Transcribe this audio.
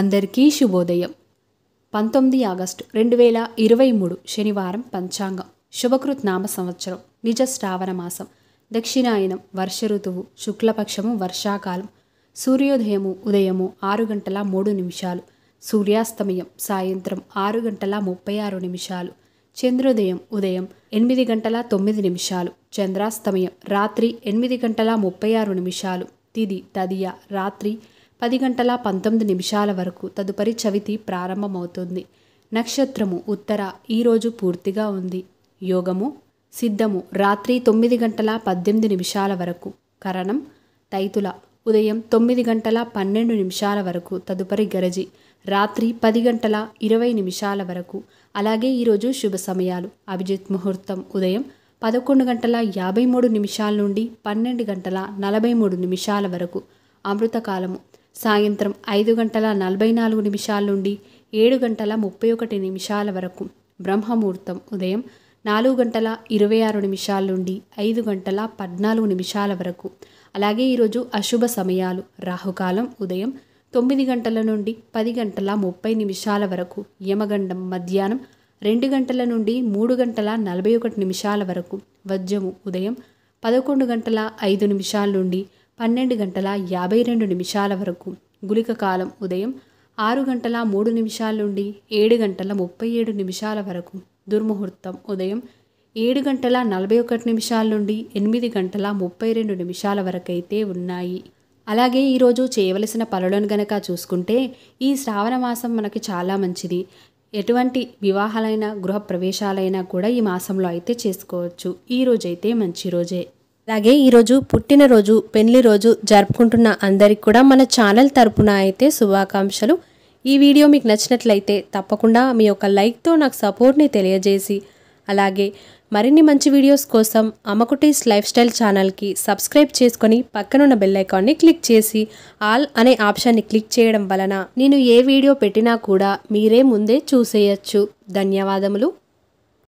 అందరికీ శుభోదయం పంతొమ్మిది ఆగస్టు రెండు వేల ఇరవై మూడు శనివారం పంచాంగం శుభకృత్ నామ సంవత్సరం నిజ శ్రావణ మాసం దక్షిణాయనం వర్ష ఋతువు శుక్లపక్షము వర్షాకాలం సూర్యోదయము ఉదయము ఆరు గంటల మూడు నిమిషాలు సూర్యాస్తమయం సాయంత్రం ఆరు గంటల ముప్పై ఆరు నిమిషాలు చంద్రోదయం ఉదయం ఎనిమిది గంటల తొమ్మిది నిమిషాలు చంద్రాస్తమయం రాత్రి ఎనిమిది గంటల ముప్పై ఆరు నిమిషాలు తిది తదియ రాత్రి పది గంటల పంతొమ్మిది నిమిషాల వరకు తదుపరి చవితి ప్రారంభమవుతుంది నక్షత్రము ఉత్తర ఈరోజు పూర్తిగా ఉంది యోగము సిద్ధము రాత్రి తొమ్మిది గంటల పద్దెనిమిది నిమిషాల వరకు కరణం తైతుల ఉదయం తొమ్మిది గంటల పన్నెండు నిమిషాల వరకు తదుపరి గరజి రాత్రి పది గంటల ఇరవై నిమిషాల వరకు అలాగే ఈరోజు శుభ సమయాలు అభిజిత్ ముహూర్తం ఉదయం పదకొండు గంటల యాభై మూడు నిమిషాల నుండి పన్నెండు గంటల నలభై మూడు నిమిషాల వరకు అమృతకాలము సాయంత్రం ఐదు గంటల నలభై నాలుగు నిమిషాల నుండి ఏడు గంటల ముప్పై ఒకటి నిమిషాల వరకు బ్రహ్మముహూర్తం ఉదయం నాలుగు గంటల ఇరవై ఆరు నిమిషాల నుండి ఐదు గంటల పద్నాలుగు నిమిషాల వరకు అలాగే ఈరోజు అశుభ సమయాలు రాహుకాలం ఉదయం తొమ్మిది గంటల నుండి పది గంటల ముప్పై నిమిషాల వరకు యమగండం మధ్యాహ్నం రెండు గంటల నుండి మూడు గంటల నలభై ఒకటి నిమిషాల వరకు వజ్రము ఉదయం పదకొండు గంటల ఐదు నిమిషాల నుండి పన్నెండు గంటల యాభై రెండు నిమిషాల వరకు గులిక కాలం ఉదయం ఆరు గంటల మూడు నిమిషాల నుండి ఏడు గంటల ముప్పై ఏడు నిమిషాల వరకు దుర్ముహూర్తం ఉదయం ఏడు గంటల నలభై ఒకటి నిమిషాల నుండి ఎనిమిది గంటల ముప్పై రెండు నిమిషాల వరకైతే ఉన్నాయి అలాగే ఈరోజు చేయవలసిన పనులను గనక చూసుకుంటే ఈ శ్రావణ మాసం మనకి చాలా మంచిది ఎటువంటి వివాహాలైనా గృహప్రవేశాలైనా కూడా ఈ మాసంలో అయితే చేసుకోవచ్చు ఈ రోజైతే మంచి రోజే అలాగే ఈరోజు పుట్టినరోజు పెళ్లి రోజు జరుపుకుంటున్న అందరికి కూడా మన ఛానల్ తరపున అయితే శుభాకాంక్షలు ఈ వీడియో మీకు నచ్చినట్లయితే తప్పకుండా మీ యొక్క లైక్తో నాకు సపోర్ట్ని తెలియజేసి అలాగే మరిన్ని మంచి వీడియోస్ కోసం అమ్మకుటీస్ లైఫ్ స్టైల్ ఛానల్కి సబ్స్క్రైబ్ చేసుకొని పక్కనున్న బెల్ ఐకాన్ని క్లిక్ చేసి ఆల్ అనే ఆప్షన్ని క్లిక్ చేయడం వలన నేను ఏ వీడియో పెట్టినా కూడా మీరే ముందే చూసేయచ్చు ధన్యవాదములు